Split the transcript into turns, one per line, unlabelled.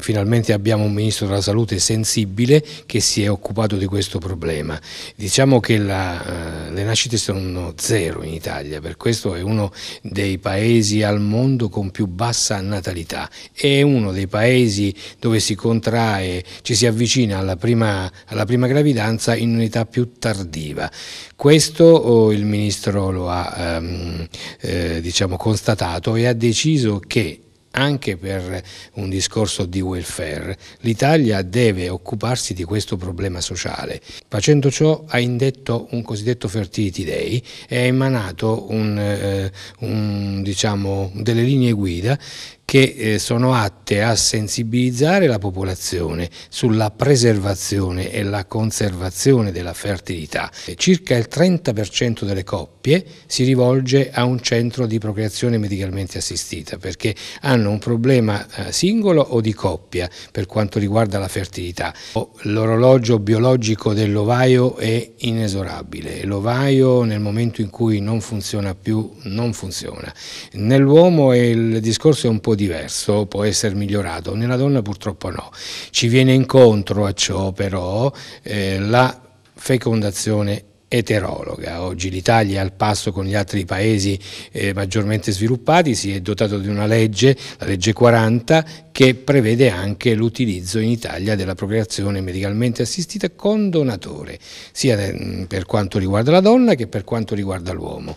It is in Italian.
finalmente abbiamo un Ministro della Salute sensibile che si è occupato di questo problema. Diciamo che la, eh, le nascite sono zero in Italia, per questo è uno dei paesi al mondo con più bassa natalità, è uno dei paesi dove si contrae, ci si avvicina alla prima, alla prima gravidanza in un'età più tardiva. Questo oh, il Ministro lo ha ehm, eh, diciamo, constatato e ha deciso che anche per un discorso di welfare, l'Italia deve occuparsi di questo problema sociale. Facendo ciò ha indetto un cosiddetto Fertility Day e ha emanato un, eh, un, diciamo, delle linee guida che eh, sono atte a sensibilizzare la popolazione sulla preservazione e la conservazione della fertilità. Eh, circa il 30% delle coppie si rivolge a un centro di procreazione medicalmente assistita perché hanno un problema eh, singolo o di coppia per quanto riguarda la fertilità. L'orologio biologico dell'ovaio è inesorabile, l'ovaio nel momento in cui non funziona più non funziona. Nell'uomo il discorso è un po' diverso può essere migliorato, nella donna purtroppo no. Ci viene incontro a ciò però eh, la fecondazione eterologa. Oggi l'Italia è al passo con gli altri paesi eh, maggiormente sviluppati, si è dotato di una legge, la legge 40, che prevede anche l'utilizzo in Italia della procreazione medicalmente assistita con donatore, sia mm, per quanto riguarda la donna che per quanto riguarda l'uomo.